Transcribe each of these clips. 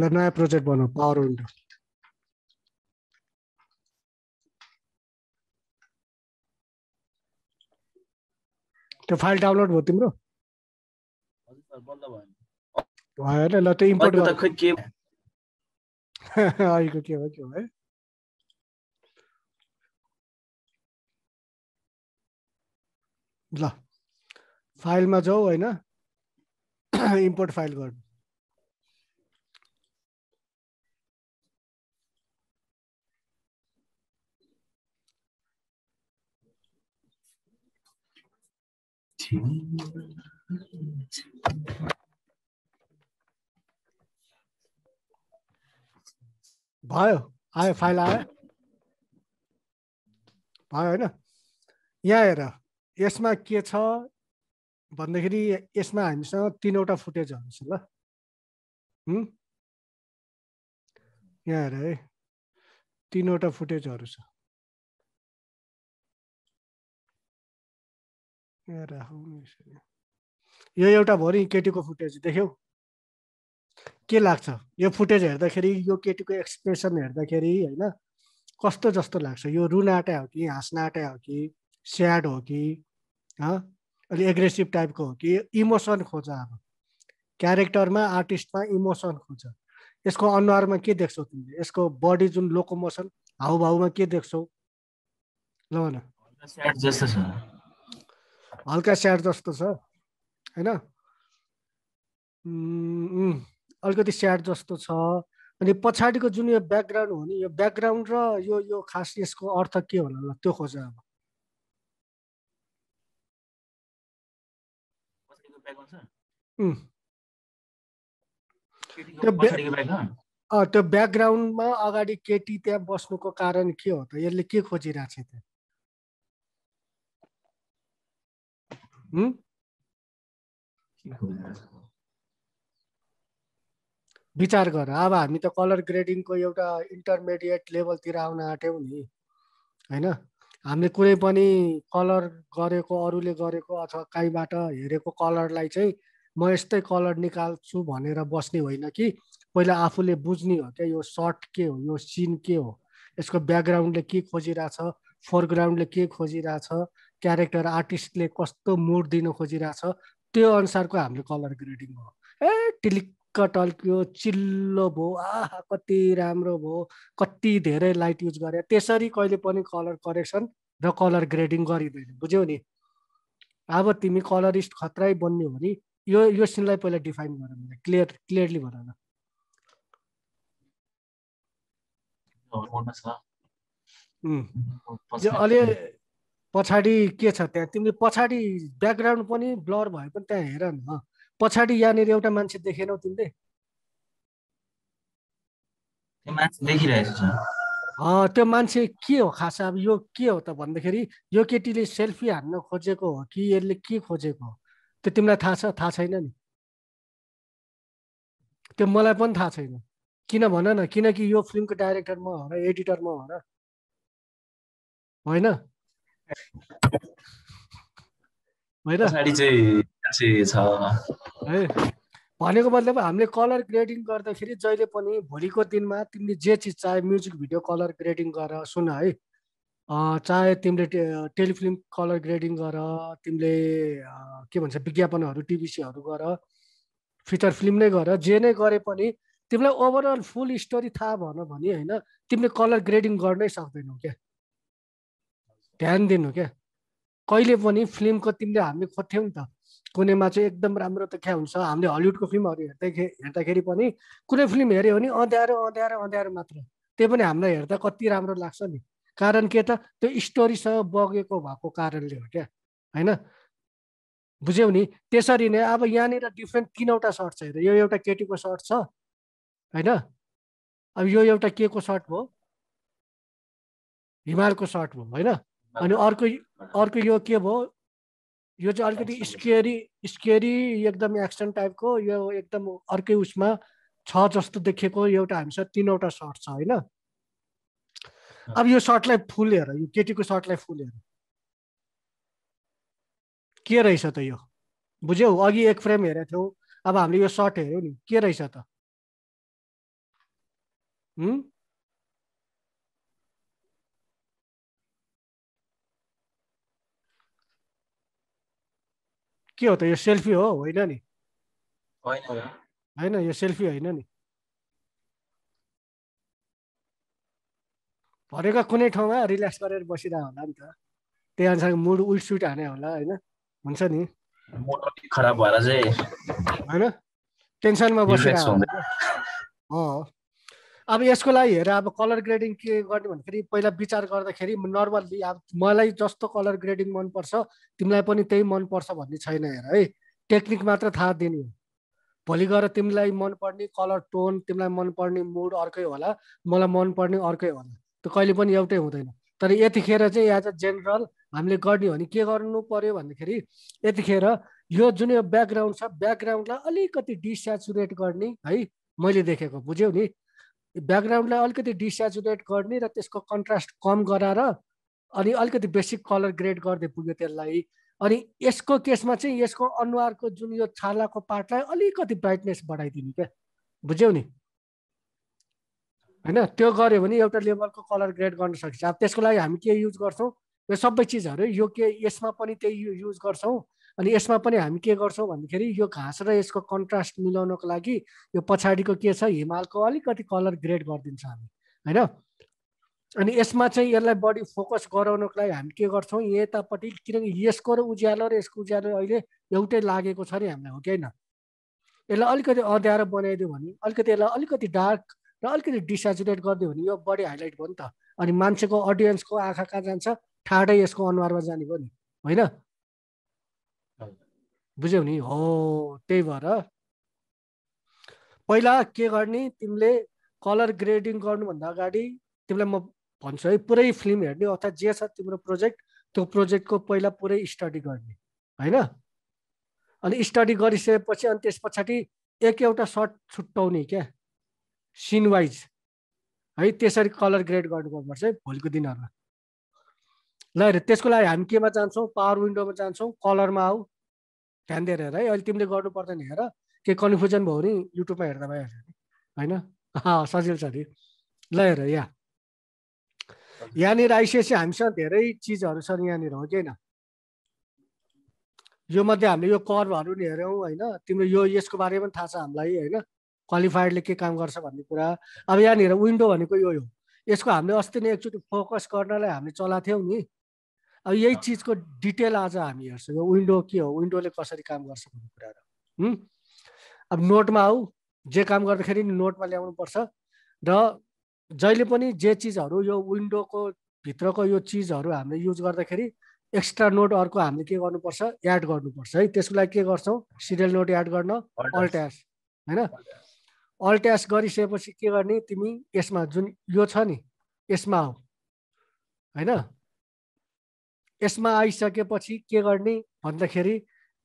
ल नयाँ प्रोजेक्ट बनाऊ पावर विन्डो त्यो फाइल डाउनलोड भयो तिम्रो भएन ल त्यो इम्पोर्ट अहिलेको के हो के भयो ल फाइलमा जाऊ होइन इम्पोर्ट फाइल गर्नु भयो आयो फाइल आयो भयो होइन यहाँ हेर यसमा के छ भन्दाखेरि यसमा हामीसँग तिनवटा फुटेजहरू छ ल यहाँ हेर है तिनवटा फुटेजहरू छ ए यो एउटा भयो नि केटीको फुटेज देख्यौ के लाग्छ यो फुटेज हेर्दाखेरि यो केटीको एक्सप्रेसन हेर्दाखेरि होइन कस्तो जस्तो लाग्छ यो रुन आँटा हो कि हाँस्न आँटा हो कि स्याड हो कि अलि एग्रेसिभ टाइपको हो कि इमोसन खोज अब क्यारेक्टरमा आर्टिस्टमा इमोसन खोज यसको अनुहारमा के देख्छौ तिमीले यसको बडी जुन लोकोमोसन हाउभाउमा के देख्छौ ल न हल्का स्याड जस्तो छ होइन अलिकति स्याड जस्तो छ अनि पछाडिको जुन यो ब्याकग्राउन्ड हो नि यो ब्याकग्राउन्ड र यो यो खास यसको अर्थ के होला ल त्यो खोज अब त्यो ब्याकग्राउन्डमा अगाडि केटी त्यहाँ बस्नुको कारण के हो त यसले के खोजिरहेको छ त्यहाँ Hm? विचार गर अब हामी त कलर ग्रेडिङको एउटा इन्टरमिडिएट लेभलतिर आउन आँट्यौँ नि होइन हामीले कुनै पनि कलर गरेको अरूले गरेको अथवा काहीँबाट हेरेको कलरलाई चाहिँ म यस्तै कलर निकाल्छु भनेर बस्ने होइन कि पहिला आफूले बुझ्ने हो क्या यो सर्ट के हो यो सिन के हो यसको ब्याकग्राउन्डले के खोजिरहेछ फोरग्राउन्डले के खोजिरहेछ क्यारेक्टर आर्टिस्टले कस्तो मुड दिन खोजिरहेछ त्यो अनुसारको हामीले कलर ग्रेडिङ भयो ए टिलिक्क टल्क्यो चिल्लो भयो आहा कति राम्रो भयो कति धेरै लाइट युज गरे त्यसरी कहिले पनि कलर करेक्सन र कलर ग्रेडिङ गरिँदैन बुझ्यौ नि अब तिमी कलरिस्ट खत्रै बन्ने हो भने यो यो सिनलाई पहिला डिफाइन गर क्लियर क्लियरली भन न अलि पछाडि के छ त्यहाँ तिमीले पछाडि ब्याकग्राउन्ड पनि ब्लर भए पनि त्यहाँ हेर न पछाडि यहाँनिर एउटा मान्छे देखेनौ तिमीले त्यो मान्छे के हो खास अब यो के हो त भन्दाखेरि यो केटीले सेल्फी हान्न खोजेको हो कि यसले के खोजेको हो त्यो तिमीलाई थाहा छ थाहा छैन नि त्यो मलाई पनि थाहा छैन किन भन न किनकि यो फिल्मको डाइरेक्टर म हो र एडिटर म हो र होइन है भनेको मतलब हामीले कलर ग्रेडिङ गर्दाखेरि जहिले पनि भोलिको दिनमा तिमीले जे चिज चाहे म्युजिक भिडियो कलर ग्रेडिङ गर सुन है चाहे तिमीले टेलिफिल्म कलर ग्रेडिङ गर तिमीले के भन्छ विज्ञापनहरू टिभीसीहरू गर फिचर फिल्म नै गर जे नै गरे पनि तिमीलाई ओभरअल फुल स्टोरी थाहा भन भने होइन तिमीले कलर ग्रेडिङ गर्नै सक्दैनौ क्या ध्यान दिनु क्या कहिले पनि फिल्मको तिमीले हामी खोज्थ्यौँ नि त कुनैमा चाहिँ एकदम राम्रो त क्या हुन्छ हामीले हलिउडको फिल्महरू हेर्दै हेर्दाखेरि पनि कुनै फिल्म हेऱ्यो भने अँध्यारो अँध्यारो अँध्यारो मात्र त्यो पनि हामीलाई हेर्दा कति राम्रो लाग्छ नि कारण के त त्यो स्टोरीसँग बगेको भएको कारणले हो क्या होइन बुझ्यौ नि त्यसरी नै अब यहाँनिर डिफ्रेन्ट तिनवटा सर्ट छ हेर यो एउटा केटीको सर्ट छ होइन अब यो एउटा के को सर्ट भयो हिमालको सर्ट भयो होइन अनि अर्को अर्को यो के भयो यो चाहिँ अलिकति स्केरी स्केरी एकदम एक्सन टाइपको यो एकदम अर्कै उसमा छ जस्तो देखेको एउटा हामीसँग तिनवटा सर्ट छ होइन अब यो सर्टलाई फुल हेर यो केटीको सर्टलाई फुल हेर के रहेछ त यो बुझ्यौ अघि एक फ्रेम हेरेको थियौँ अब हामीले यो सर्ट हेऱ्यौँ नि के रहेछ त के हो त यो सेल्फी हो होइन नि होइन यो सेल्फी होइन नि भरेका कुनै ठाउँमा रिल्याक्स गरेर बसिरह होला नि त त्यही अनुसार मुड उल्सुट हाने होला होइन हुन्छ नि खराब भएर चाहिँ होइन टेन्सनमा बसिरहेको अँ अब यसको लागि हेर अब कलर ग्रेडिङ के गर्ने भन्दाखेरि पहिला विचार गर्दाखेरि नर्मल्ली अब मलाई जस्तो कलर ग्रेडिङ मनपर्छ तिमीलाई पनि त्यही मनपर्छ भन्ने छैन हेर है टेक्निक मात्र थाहा दिने भोलि गएर तिमीलाई मनपर्ने कलर टोन तिमीलाई मनपर्ने मुड अर्कै होला मलाई मनपर्ने अर्कै होला त्यो कहिले पनि एउटै हुँदैन तर यतिखेर चाहिँ एज अ जेनरल हामीले गर्ने हो भने के गर्नु पर्यो भन्दाखेरि यतिखेर यो जुन यो ब्याकग्राउन्ड छ ब्याकग्राउन्डलाई अलिकति डिस्याचुरेट गर्ने है मैले देखेको बुझ्यौ नि ब्याकग्राउन्डलाई अलिकति डिसेचुरेट गर्ने र त्यसको कन्ट्रास्ट कम गराएर अनि अलिकति बेसिक कलर ग्रेड गर्दै पुग्यो त्यसलाई अनि यसको केसमा चाहिँ यसको अनुहारको जुन यो छालाको पार्टलाई अलिकति ब्राइटनेस बढाइदिने क्या बुझ्यौ नि होइन त्यो गऱ्यो भने एउटा लेभलको कलर ग्रेड गर्न सकिन्छ अब त्यसको लागि हामी के युज गर्छौँ यो सबै चिजहरू यो के यसमा पनि त्यही युज गर्छौँ अनि यसमा पनि हामी के गर्छौँ भन्दाखेरि यो घाँस र यसको कन्ट्रास्ट मिलाउनको लागि यो पछाडिको के छ हिमालको अलिकति कलर ग्रेड गरिदिन्छ हामी होइन अनि यसमा चाहिँ यसलाई बढी फोकस गराउनको लागि हामी के गर्छौँ यतापट्टि किनकि यसको र उज्यालो र यसको उज्यालो अहिले एउटै लागेको छ नि हामीलाई हो कि होइन यसलाई अलिकति अध्यारो बनाइदियो भने अलिकति यसलाई अलिकति डार्क र अलिकति डिसेचुरेट गरिदियो भने यो बढी हाइलाइट भयो नि त अनि मान्छेको अडियन्सको आँखा कहाँ जान्छ ठाडै यसको अनुहारमा जाने भयो नि होइन बुझ्यौ नि हो त्यही भएर पहिला के गर्ने तिमीले कलर ग्रेडिङ गर्नुभन्दा अगाडि तिमीलाई म भन्छु है पुरै फिल्म हेर्ने अर्थात् जे छ तिम्रो प्रोजेक्ट त्यो प्रोजेक्टको पहिला पुरै स्टडी गर्ने होइन अनि स्टडी गरिसकेपछि अनि त्यस पछाडि एक एउटा सर्ट छुट्याउने क्या सिन वाइज है त्यसरी कलर ग्रेड गर्नुपर्छ है भोलिको दिनहरूमा ल त्यसको लागि हामी केमा जान्छौँ पावर विन्डोमा जान्छौँ कलरमा आऊ ध्यान दिएर हेर है अहिले तिमीले गर्नु पर्दैन हेर के कन्फ्युजन भयो नि युट्युबमा हेर्दा भइहाल्छ नि होइन सजिलो छ अरे ल हेर या यहाँनिर आइसिएसी हामीसँग धेरै चिजहरू छन् यहाँनिर हो कि होइन यो मध्ये हामीले यो कर्वहरू नि हेऱ्यौँ होइन तिम्रो यो यसको बारेमा पनि थाहा छ हामीलाई होइन क्वालिफायरले के काम गर्छ भन्ने कुरा अब यहाँनिर विन्डो भनेको यो हो यसको हामीले अस्ति नै एकचोटि फोकस गर्नलाई हामीले चलाएको थियौँ नि अब यही चिजको डिटेल आज हामी हेर्छौँ यो विन्डो के हो विन्डोले कसरी काम गर्छ भन्ने कुराहरू अब नोटमा आऊ जे काम गर्दाखेरि नि नोटमा ल्याउनुपर्छ र जहिले पनि जे चिजहरू यो विन्डोको भित्रको यो चिजहरू हामीले युज गर्दाखेरि एक्स्ट्रा नोट अर्को हामीले के गर्नुपर्छ एड गर्नुपर्छ है त्यसको लागि के गर्छौँ सिरियल नोट एड गर्न अल्ट्यास होइन अल्ट्यास गरिसकेपछि के गर्ने तिमी यसमा जुन यो छ नि यसमा आऊ होइन यसमा आइसकेपछि के गर्ने भन्दाखेरि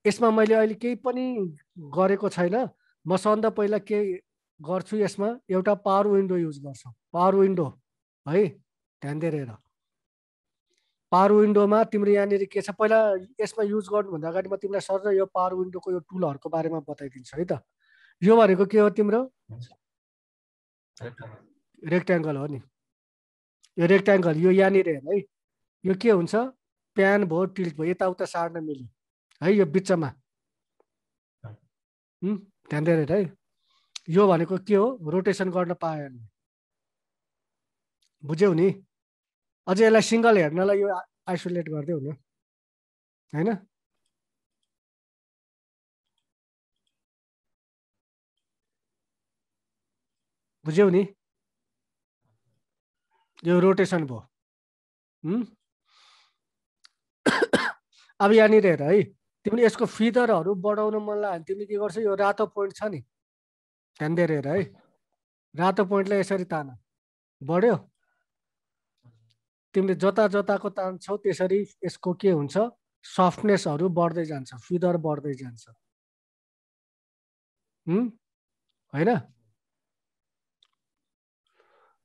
यसमा मैले अहिले केही पनि गरेको छैन म सधैँ पहिला के गर्छु यसमा एउटा पावर विन्डो युज गर्छु पावर विन्डो है ध्यान दिएर पावर विन्डोमा तिम्रो यहाँनिर के छ पहिला यसमा युज गर्नुभन्दा अगाडि म तिमीलाई सर यो पावर विन्डोको यो टुलहरूको बारेमा बताइदिन्छु है त यो भनेको के हो तिम्रो रेक्ट्याङ्गल हो नि यो रेक्ट्याङ्गल यो यहाँनिर हेर है यो के हुन्छ प्यान भयो टिल्ट भयो यताउता सार्न मिल्यो है यो बिचमा ध्यान दिएर है यो भनेको के हो रोटेसन गर्न पायो बुझ्यौ नि अझै यसलाई सिङ्गल हेर्नलाई यो आइसोलेट गरिदेऊ न होइन बुझ्यौ नि यो रोटेसन भयो अब यहाँनिर हेर है तिमीले यसको फिदरहरू बढाउन बढाउनु मन लाग्यो भने तिमीले के गर्छौ यो रातो पोइन्ट छ नि ध्यान दिएर हेर है रातो पोइन्टलाई यसरी तान बढ्यो तिमीले जता जताको तान्छौ त्यसरी यसको के हुन्छ सफ्टनेसहरू बढ्दै जान्छ फिदर बढ्दै जान्छ होइन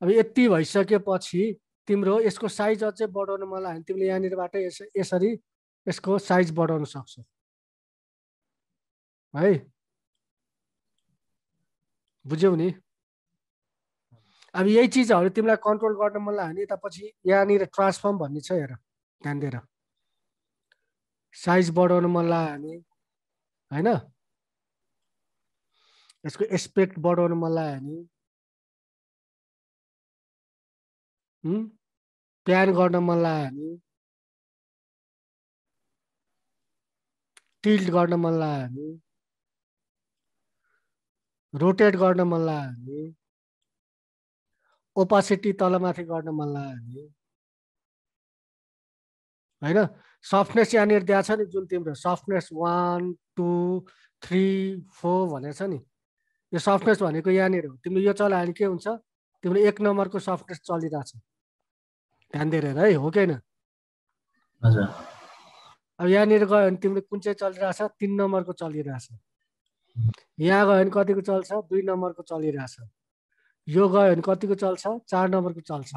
अब यति भइसकेपछि तिम्रो यसको साइज अझै बढाउनु मलाई होइन तिमीले यहाँनिरबाट यसरी यसको साइज बढाउन सक्छौ है बुझ्यौ नि अब यही चिजहरू तिमीलाई कन्ट्रोल गर्न मन लाग्यो भने यता पछि यहाँनिर ट्रान्सफर्म भन्ने छ हेर ध्यान दिएर साइज बढाउनु मन लाग्यो भने होइन यसको एस्पेक्ट बढाउनु मन लाग्यो भने प्यार गर्न मन लाग्यो भने टिल्ट गर्न मन लाग्यो भने रोटेट गर्न मन लाग्यो भने ओपासिटी तलमाथि गर्न मन लाग्यो भने होइन सफ्टनेस यहाँनिर दिएको छ नि जुन तिम्रो softness one two three four भनेर छ नि यो सफ्टनेस भनेको यहाँनिर हो तिमीले यो चलायो भने के हुन्छ तिम्रो एक नम्बरको सफ्टनेस चलिरहेछ ध्यान दिएर है हो कि होइन अब यहाँनिर गयो भने तिमीले कुन चाहिँ चलिरहेछ तिन नम्बरको चलिरहेछ यहाँ गयो भने कतिको चल्छ दुई नम्बरको चलिरहेछ यो गयो भने कतिको चल्छ चार नम्बरको चल्छ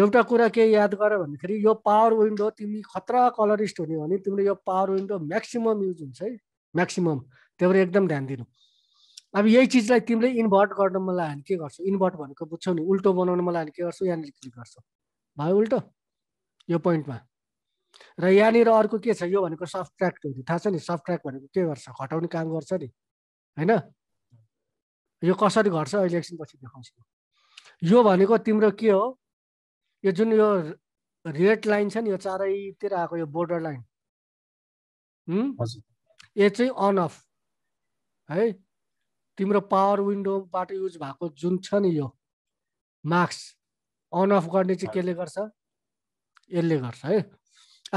एउटा कुरा के याद गर भन्दाखेरि यो पावर विन्डो तिमी खतरा कलरिस्ट हुने भने तिमीले यो पावर विन्डो म्याक्सिमम युज हुन्छ है म्याक्सिमम भएर एकदम ध्यान दिनु अब यही चिजलाई तिमीले इन्भर्ट गर्न मलाई हामी के गर्छौ इन्भर्ट भनेको बुझ्छौ नि उल्टो बनाउन मलाई हामी के गर्छौ यहाँनिर क्लिक गर्छौ भयो उल्टो यो पोइन्टमा र यहाँनिर अर्को के छ यो भनेको सफ्ट ट्र्याक थाहा छ नि सफ्ट ट्र्याक भनेको के गर्छ घटाउने काम गर्छ नि होइन यो कसरी घट्छ अहिले एकछिनपछि देखाउँछु यो भनेको तिम्रो के हो यो जुन यो रेड लाइन छ नि यो चारैतिर आएको यो बोर्डर लाइन यो चाहिँ अन अफ है तिम्रो पावर विन्डोबाट युज भएको जुन छ नि यो मास्क अन अफ गर्ने चाहिँ केले गर्छ यसले गर्छ है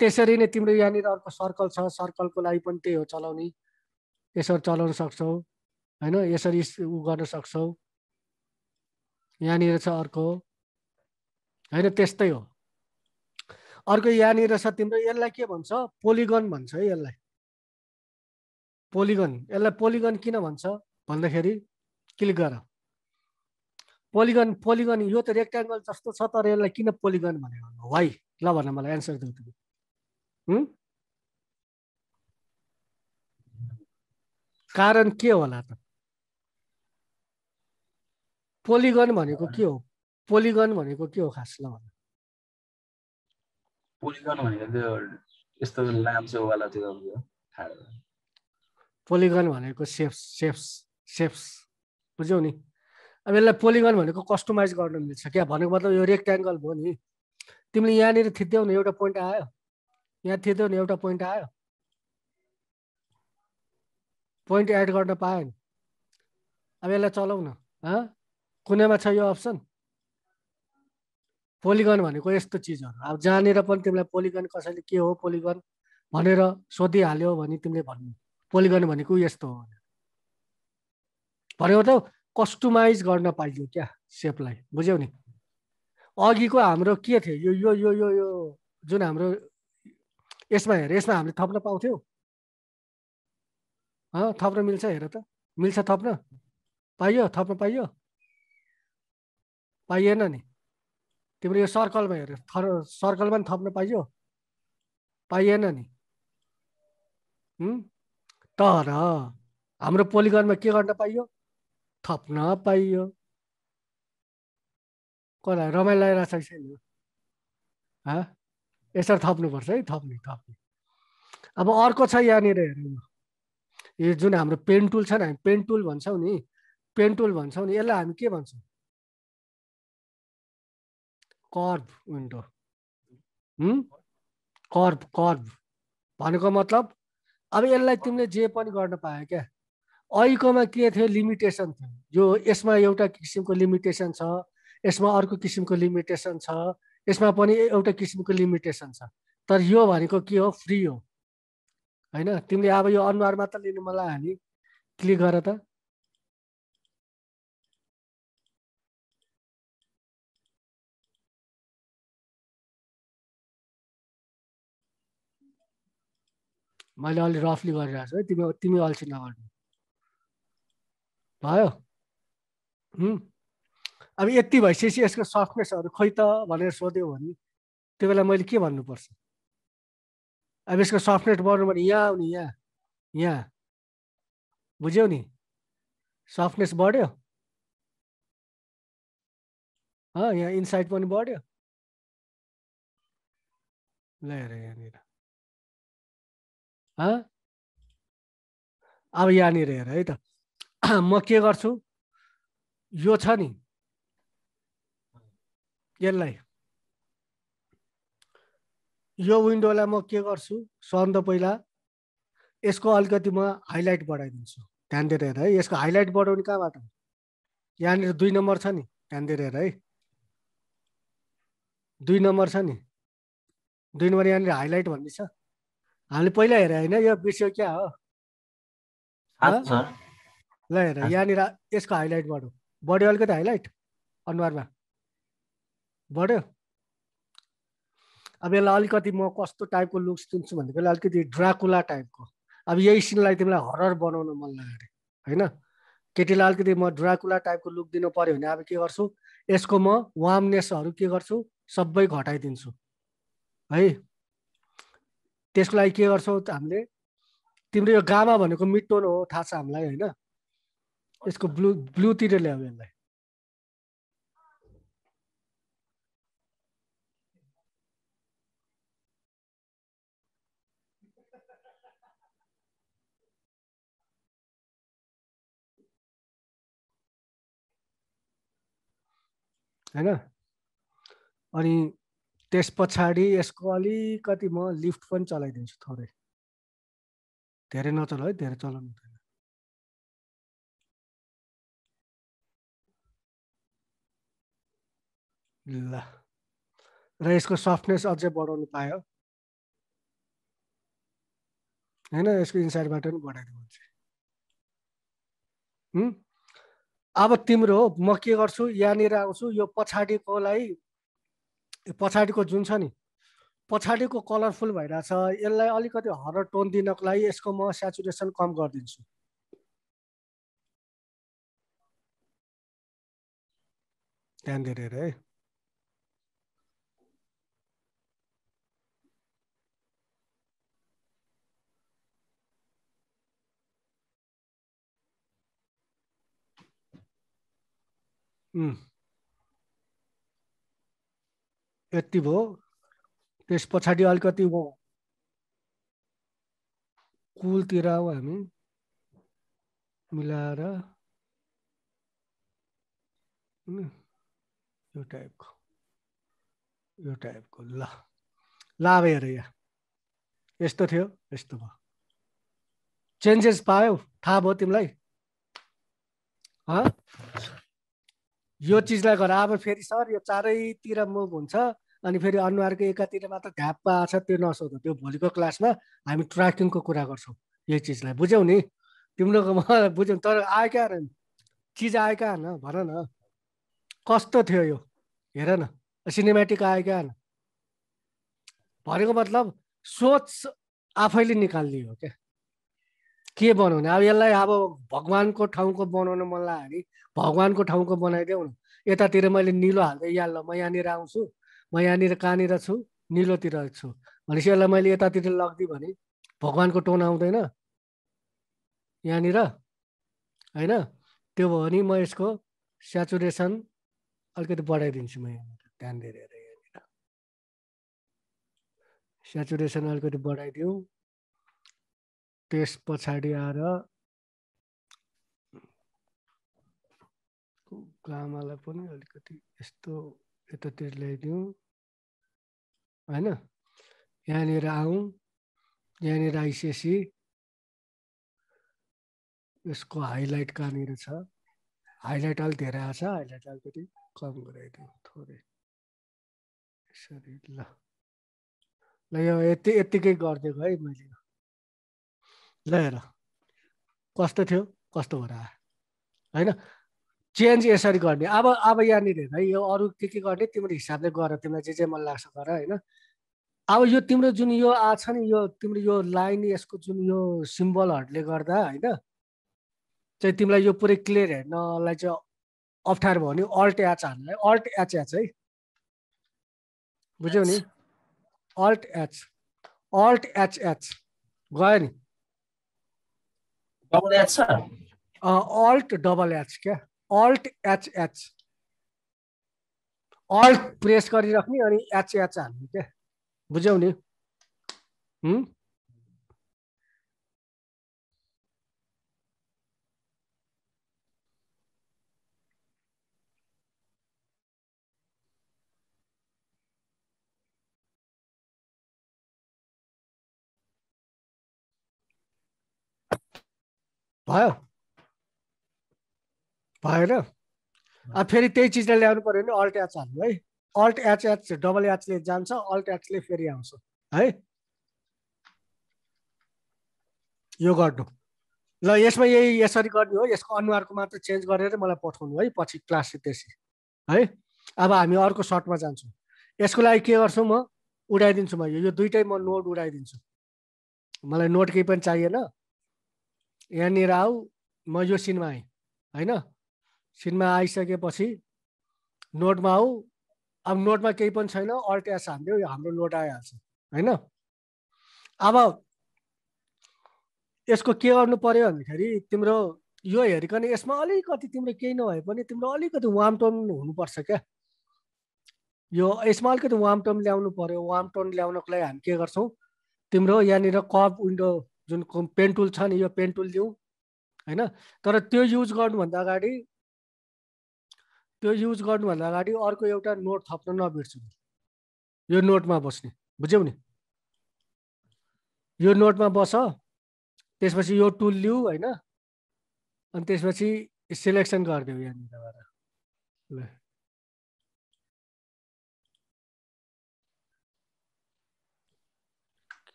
त्यसरी नै तिम्रो यहाँनिर अर्को सर्कल छ सर्कलको लागि पनि त्यही हो चलाउने यसरी चलाउन सक्छौ होइन यसरी ऊ गर्न सक्छौ यहाँनिर छ अर्को होइन त्यस्तै हो अर्को यहाँनिर छ तिम्रो यसलाई के भन्छ पोलिगन भन्छ है यसलाई पोलिगन यसलाई पोलिगन किन भन्छ भन्दाखेरि क्लिक गर पोलिगन पोलिगन यो त रेक्ट्याङ्गल जस्तो छ तर यसलाई किन पोलिगन भनेर वाइ ल भन मलाई एन्सर दिउ तिमी कारण के होला त पोलिगन भनेको के हो पोलिगन भनेको के हो खास ल भन पोलिगन भनेको त्यो यस्तो वाला त्यो पोलिगन भनेको सेप्स सेप्स सेप्स बुझ्यौ नि अब यसलाई पोलिगन भनेको कस्टमाइज गर्नु मिल्छ क्या भनेको मतलब यो रेक्ट्याङ्गल भयो नि तिमीले यहाँनिर थित्यौ नि एउटा पोइन्ट आयो यहाँ थित्यौ न एउटा पोइन्ट आयो पोइन्ट एड गर्न पायो नि अब यसलाई चलाउ न कुनैमा छ यो अप्सन पोलिगन भनेको यस्तो चिजहरू अब जहाँनिर पनि तिमीलाई पोलिगन कसैले के हो पोलिगन भनेर सोधिहाल्यो भने तिमीले भन्नु पोलिगन भनेको यस्तो हो भनेर भनेको त कस्टमाइज गर्न पाइयो क्या सेपलाई बुझ्यौ नि अघिको हाम्रो के थियो यो यो यो यो यो जुन हाम्रो यसमा हेर यसमा हामीले थप्न पाउँथ्यौँ थप्न मिल्छ हेर त मिल्छ थप्न पाइयो थप्न पाइयो पाइएन नि तिम्रो यो सर्कलमा हेर थर सर्कलमा पनि थप्न पाइयो पाइएन नि तर हाम्रो पोलिगनमा के गर्न पाइयो थप्न पाइयो कसलाई रमाइलो आइरहेको छ कि छैन यसरी थप्नुपर्छ है थप्ने थप्ने अब अर्को छ यहाँनिर हेरौँ यो जुन हाम्रो पेन टुल छ नि हामी पेन टुल भन्छौँ नि पेन टुल भन्छौँ नि यसलाई हामी के भन्छौँ कर्भ विन्डो कर्भ कर्भ भनेको मतलब अब यसलाई तिमीले जे पनि गर्न पायो क्या अहिलेकोमा के थियो लिमिटेसन थियो यो यसमा एउटा किसिमको लिमिटेसन छ यसमा अर्को किसिमको लिमिटेसन छ यसमा पनि एउटा किसिमको लिमिटेसन छ तर यो भनेको के हो फ्री हो होइन तिमीले अब यो अनुहार मात्र लिनु मलाई हामी नि क्लिक गर त मैले अलि रफली गरिरहेको छु है तिमी तिमी अल्छी नगर्नु भयो अब यति भइसकेपछि यसको सफ्टनेसहरू खोइ त भनेर सोध्यो भने त्यो बेला मैले के भन्नुपर्छ अब यसको सफ्टनेस बढ्नु भने यहाँ आउने यहाँ यहाँ बुझ्यौ नि सफ्टनेस बढ्यो यहाँ इन्साइट पनि बढ्यो ल हेर यहाँनिर अब यहाँनिर हेर है त म के गर्छु यो छ नि यसलाई यो विन्डोलाई म के गर्छु सबभन्दा पहिला यसको अलिकति म हाइलाइट बढाइदिन्छु ध्यान दिएर हेर है यसको हाइलाइट बढाउने कहाँबाट यहाँनिर दुई नम्बर छ नि ध्यान दिएर हेर है दुई नम्बर छ नि दुई नम्बर यहाँनिर हाइलाइट भन्ने छ हामीले पहिला हेरे होइन यो विषय क्या हो ल हेर यहाँनिर यसको हाइलाइट बढ्यो बढ्यो अलिकति हाइलाइट अनुहारमा बढ्यो अब यसलाई अलिकति म कस्तो टाइपको लुक्स दिन्छु भनेदेखिलाई अलिकति ड्राकुला टाइपको अब यही सिनलाई तिमीलाई हरर बनाउनु मन लाग्यो अरे होइन केटीलाई अलिकति म ड्राकुला टाइपको लुक दिनु पऱ्यो भने अब के गर्छु यसको म वार्मनेसहरू के गर्छु सबै घटाइदिन्छु है त्यसको लागि के गर्छौ हामीले तिम्रो यो गामा भनेको मिटोन हो थाहा छ हामीलाई होइन यसको ब्लु ब्लुतिर ल्याऊ यसलाई होइन अनि त्यस पछाडि यसको अलिकति म लिफ्ट पनि चलाइदिन्छु थोरै धेरै नचलाउ है धेरै चलाउनु ल र यसको सफ्टनेस अझै बढाउनु पायो होइन यसको इन्साइडबाट पनि हुन्छ अब तिम्रो म के गर्छु यहाँनिर आउँछु यो पछाडिकोलाई पछाडिको जुन छ नि पछाडिको कलरफुल भइरहेछ यसलाई अलिकति हर टोन दिनको लागि यसको म सेचुरेसन कम गरिदिन्छु ध्यान दिएर है यति भयो त्यस पछाडि अलिकति कुलतिर अब हामी मिलाएर यो टाइपको यो टाइपको ल ल अब हेर यहाँ यस्तो थियो यस्तो भयो चेन्जेस पायो थाहा भयो तिमीलाई यो चिजलाई गर अब फेरि सर यो चारैतिर मुभ हुन्छ अनि फेरि अनुहारको एकातिर मात्र आएको छ त्यो नसोध त्यो भोलिको क्लासमा हामी ट्र्याकिङको कुरा गर्छौँ यही चिजलाई बुझ्यौ नि तिम्रोको मलाई बुझ्यौ तर आएका चिज आएका होइन भन न कस्तो थियो यो हेर न सिनेमेटिक आएका होइन भनेको मतलब सोच आफैले निकालिदियो क्या के बनाउने अब यसलाई अब भगवान्को ठाउँको बनाउनु मन लाग्यो भने भगवान्को ठाउँको बनाइदेऊ न यतातिर मैले निलो हाल्दै यहाँ ल म यहाँनिर आउँछु म यहाँनिर कहाँनिर छु निलोतिर छु भनेपछि यसलाई मैले यतातिर लगिदिएँ भने भगवान्को टोन आउँदैन यहाँनिर होइन त्यो भयो भने म यसको सेचुरेसन अलिकति बढाइदिन्छु म यहाँनिर ध्यान दिएर यहाँनिर सेचुरेसन अलिकति बढाइदिउँ त्यस पछाडि आएर गामालाई पनि अलिकति यस्तो यतातिर ल्याइदिउँ होइन यहाँनिर आउँ यहाँनिर आइसिएसी यसको हाइलाइट कहाँनिर छ हाइलाइट अलिक धेरै आएको छ हाइलाइट अलिकति कम गराइदिउँ थोरै यसरी ल ल यो यति यत्तिकै गरिदिएको है मैले ल हेर कस्तो थियो कस्तो हो र होइन चेन्ज यसरी गर्ने अब अब यहाँनिर हेर यो अरू के के गर्ने तिम्रो हिसाबले गर तिमीलाई जे जे मन लाग्छ गर होइन अब यो तिम्रो जुन यो आ छ नि यो तिम्रो यो लाइन यसको जुन यो सिम्बलहरूले गर्दा होइन चाहिँ तिमीलाई यो पुरै क्लियर हेर्नलाई चाहिँ अप्ठ्यारो भयो भने अल्ट एच हाल्नलाई अल्ट एच एच है बुझ्यौ नि Alt H Alt H H गयो नि डबल छ अल्ट डबल एच क्या Alt H H Alt press गरिराख्ने अनि एच एच हाल्ने क्या बुझ्यौ नि भयो भएन अब फेरि त्यही चिजलाई ल्याउनु पऱ्यो भने अल्ट एच हाल्नु है अल्ट एच एच डबल एचले जान्छ अल्ट एचले फेरि आउँछ है यो गर्नु ल यसमा यही यसरी गर्ने हो यसको अनुहारको मात्र चेन्ज गरेर मलाई पठाउनु है पछि क्लास त्यसै है अब हामी अर्को सर्टमा जान्छौँ यसको लागि के गर्छु म उडाइदिन्छु म यो दुइटै म नोट उडाइदिन्छु मलाई नोट केही पनि चाहिएन यहाँनिर आऊ म यो सिनमा आएँ होइन सिनमा आइसकेपछि नोटमा आऊ अब नोटमा केही पनि छैन अल्ट्यास हान्थ्यो हाम्रो नोट आइहाल्छ होइन अब यसको के गर्नु पऱ्यो भन्दाखेरि तिम्रो यो हेरिकन यसमा अलिकति तिम्रो केही नभए पनि तिम्रो अलिकति वामटोन हुनुपर्छ क्या यो यसमा अलिकति टोन ल्याउनु पर्यो टोन ल्याउनको लागि हामी के गर्छौँ तिम्रो यहाँनिर कप विन्डो जुन पेन टुल छ नि यो पेन टुल दिउँ होइन तर त्यो युज गर्नुभन्दा अगाडि त्यो युज गर्नुभन्दा अगाडि अर्को एउटा नोट थप्न नबिर्छु यो नोटमा बस्ने बुझ्यौ नि यो नोटमा बस त्यसपछि यो टुल लिऊ होइन अनि त्यसपछि सेलेक्सन गरिदेऊ यहाँनिरबाट ल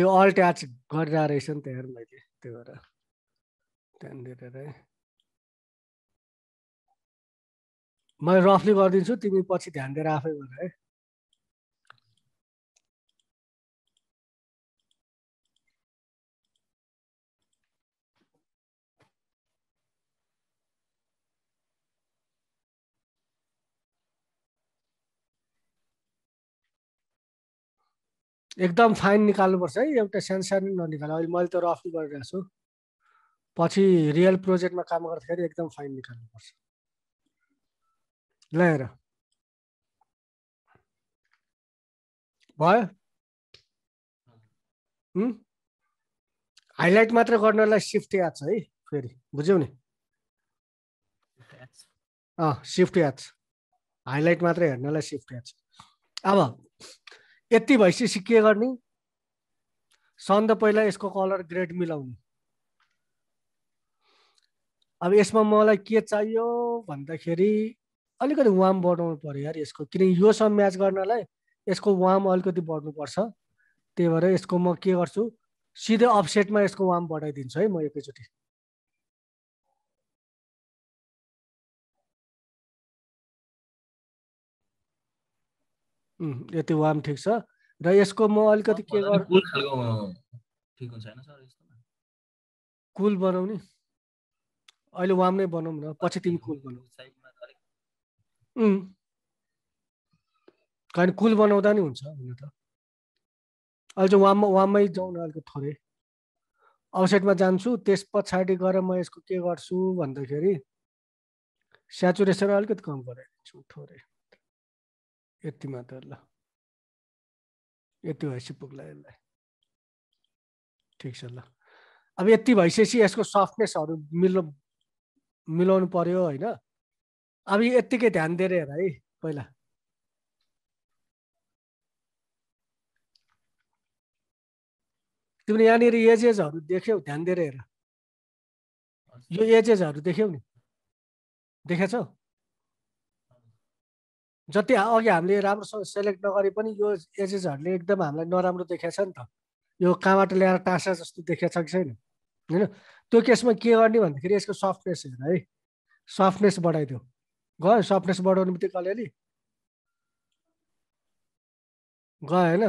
यो अल ट्याच गरिरहेको रहेछ नि त हेर मैले त्यही भएर त्यहाँनिर मैले रफली गरिदिन्छु तिमी पछि ध्यान दिएर आफै गर है एकदम फाइन निकाल्नुपर्छ है एउटा सानो सानो ननिकाल अहिले मैले त रफ गरिरहेको छु पछि रियल प्रोजेक्टमा काम गर्दाखेरि एकदम फाइन निकाल्नुपर्छ ल हेर भयो हाइलाइट मात्र गर्नलाई सिफ्ट याद छ है फेरि बुझ्यौ नि अँ सिफ्ट याद छ हाइलाइट मात्र हेर्नलाई सिफ्ट याद छ अब यति भइसकेपछि के गर्ने सन्द पहिला यसको कलर ग्रेड मिलाउने अब यसमा मलाई के चाहियो भन्दाखेरि अलिकति वाम बढाउनु पऱ्यो यार यसको किनकि योसँग म्याच गर्नलाई यसको वाम अलिकति बढ्नुपर्छ त्यही भएर यसको म के गर्छु सिधै अफसेटमा यसको वाम बढाइदिन्छु है म एकैचोटि यति वाम ठिक छ र यसको म अलिकति के गर्छु कुल बनाउने अहिले वाम नै बनाउँ न पछि तिमी कुल बनाउ कारण कुल बनाउँदा नि हुन्छ हुन त अहिले चाहिँ वाममा वाममै जाउँ न अलिकति थोरै आउटसेटमा जान्छु त्यस पछाडि गएर म यसको के गर्छु भन्दाखेरि सेचुरेसन अलिकति कम गराइदिन्छु थोरै यति मात्र ल यति भएपछि पुग्ला यसलाई ठिक छ ल अब यति भइसकेपछि यसको सफ्टनेसहरू मिलाउ मिलाउनु पर्यो होइन अब यत्तिकै ध्यान दिएर हेर है पहिला तिमीले यहाँनिर एजेजहरू देख्यौ ध्यान दिएर हेर यो एजेजहरू देख्यौ नि देखेछौ जति अघि हामीले राम्रोसँग सेलेक्ट नगरे पनि यो एजेसहरूले एकदम हामीलाई नराम्रो देखाएको छ नि त यो कहाँबाट ल्याएर टासा जस्तो देखाएको छ कि छैन होइन त्यो केसमा के गर्ने भन्दाखेरि यसको सफ्टनेस हेर है सफ्टनेस बढाइदियो गयो सफ्टनेस बढाउने बित्तिकै अलिअलि गयो होइन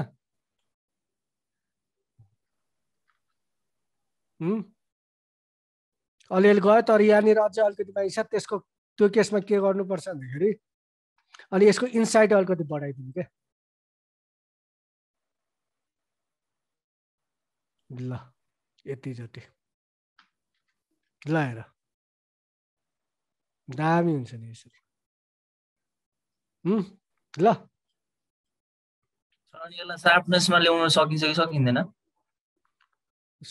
अलिअलि गयो तर यहाँनिर अझै अलिकति बाँकी त्यसको त्यो केसमा के गर्नुपर्छ भन्दाखेरि अनि यसको इन्साइट अलिकति बढाइदिनु क्या ल जति ल हेर दामी हुन्छ नि यसरी ल सार्पनेसमा ल्याउन सकिन्छ कि सकिँदैन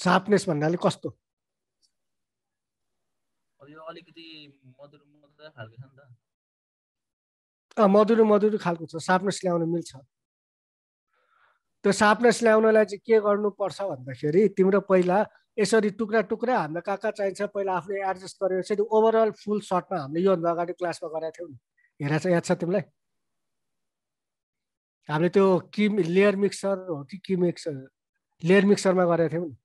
सार्पनेस भन्नाले कस्तो अलिकति मधुर मधुर खालको छ नि त मधुरो मधुरो खालको छ सार्पनेस ल्याउन मिल्छ त्यो सार्पनेस ल्याउनलाई चाहिँ के गर्नुपर्छ भन्दाखेरि तिम्रो पहिला यसरी टुक्रा टुक्रा हामीलाई कहाँ कहाँ चाहिन्छ पहिला आफूले एडजस्ट गरेर यसरी ओभरअल फुल सर्टमा हामीले योभन्दा अगाडि क्लासमा गराएको थियौँ नि हेरेर चाहिँ याद छ तिमीलाई हामीले त्यो किम लेयर मिक्सर हो कि कि मिक्सर लेयर मिक्सरमा गरेको थियौँ नि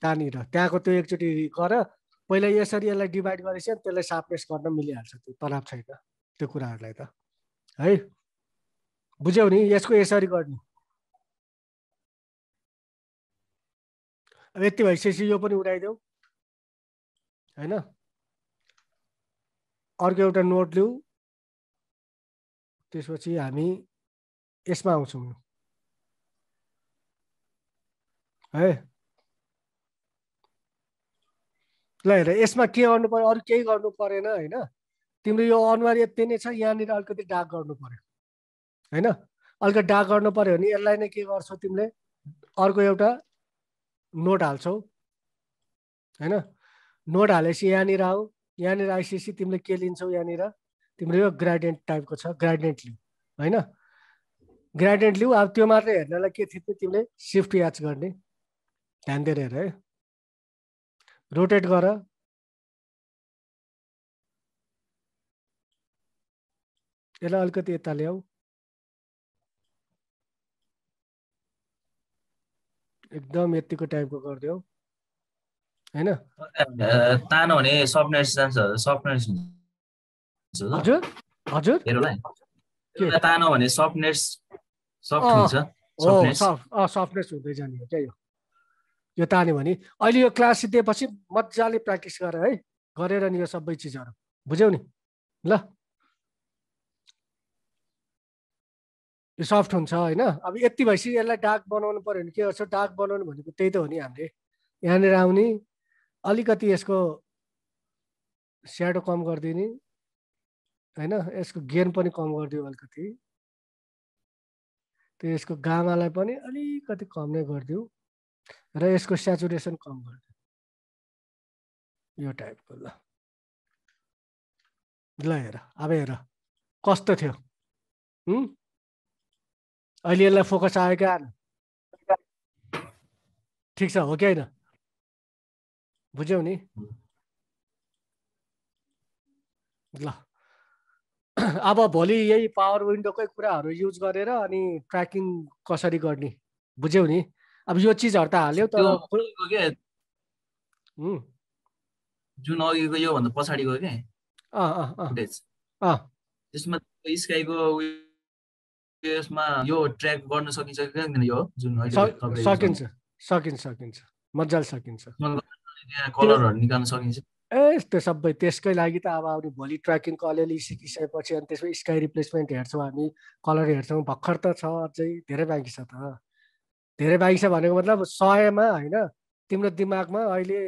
त्यहाँनिर त्यहाँको त्यो एकचोटि गर पहिला यसरी यसलाई डिभाइड गरेपछि त्यसलाई सार्पनेस गर्न मिलिहाल्छ त्यो तनाव छैन त्यो कुराहरूलाई त है बुझ्यौ नि यसको यसरी गर्ने अब यति भइसकेपछि यो पनि उडाइदेऊ होइन अर्को एउटा नोट लिऊ त्यसपछि हामी यसमा आउँछौँ है ल हेर यसमा के गर्नु पर्यो अरू केही गर्नु परेन होइन तिम्रो यो अनुहार यति नै छ यहाँनिर अलिकति डाक गर्नु पर्यो होइन अलिकति डाक गर्नु पर्यो भने यसलाई नै के गर्छौ तिमीले अर्को एउटा नोट हाल्छौ होइन नोट हालेपछि यहाँनिर आऊ यहाँनिर आइसकेपछि तिमीले के लिन्छौ यहाँनिर तिम्रो यो ग्राडेन्ट टाइपको छ ग्राडेन्ट लिउ होइन ग्राडेन्ट लिउ अब त्यो मात्रै हेर्नलाई के थियो तिमीले सिफ्ट याच गर्ने ध्यान दिएर हेर है रोटेट गर यसलाई अलिकति यता ल्याऊ एकदम यतिको टाइपको गरिदेऊ होइन तानो भने सफ्टनेस सफ्टनेस हजुर हजुर तानो भने सफ्टनेस सफ्ट हुन्छ सफ्टनेस हुँदै जाने हो क्या यो यो तान्यो भने अहिले यो क्लास सिद्धिएपछि मजाले प्र्याक्टिस गरेर है गरेर नि यो सबै चिजहरू बुझ्यौ नि ल यो सफ्ट हुन्छ होइन अब यति भएपछि यसलाई डाक बनाउनु पऱ्यो भने के गर्छ डाक बनाउनु भनेको त्यही त हो नि हामीले यहाँनिर आउने अलिकति यसको स्याडो कम गरिदिने होइन यसको गेन पनि कम गरिदियो अलिकति त्यो यसको गामालाई पनि अलिकति कम नै गरिदिउँ र यसको सेचुरेसन कम गर्ने यो टाइपको ल ल हेर अब हेर कस्तो थियो अहिले यसलाई फोकस आयो क्या ठिक छ हो कि होइन बुझ्यौ नि ल अब भोलि यही पावर विन्डोकै कुराहरू युज गरेर अनि ट्र्याकिङ कसरी गर्ने बुझ्यौ नि अब यो चिज हटाहाल्यो तर जुन अघिको योभन्दा पछाडि गयो क्या त्यसमा स्काईको यसमा यो ट्र्याक गर्न सकिन्छ कि यो जुन सकिन्छ सकिन्छ सकिन्छ मजाले सकिन्छ कलरहरू निकाल्न सकिन्छ ए त्यो सबै त्यसकै लागि त अब आउने भोलि ट्र्याकिङको अलिअलि सिकिसकेपछि अनि त्यसमा स्काई रिप्लेसमेन्ट हेर्छौँ हामी कलर हेर्छौँ भर्खर त छ अझै धेरै बाँकी छ त धेरै बाँकी छ भनेको मतलब सयमा होइन तिम्रो दिमागमा अहिले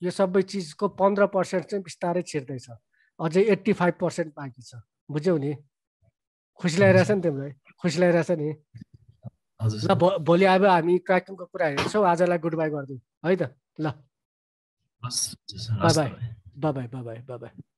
यो सबै चिजको पन्ध्र पर्सेन्ट चाहिँ बिस्तारै छिर्दैछ अझै एट्टी फाइभ पर्सेन्ट बाँकी छ बुझ्यौ नि खुसी लागिरहेछ नि तिमीलाई खुसी लागिरहेछ नि ल भोलि अब हामी कार्यक्रमको कुरा हेर्छौँ आजलाई गुड बाई गरिदिउँ है त ल bye bye bye bye by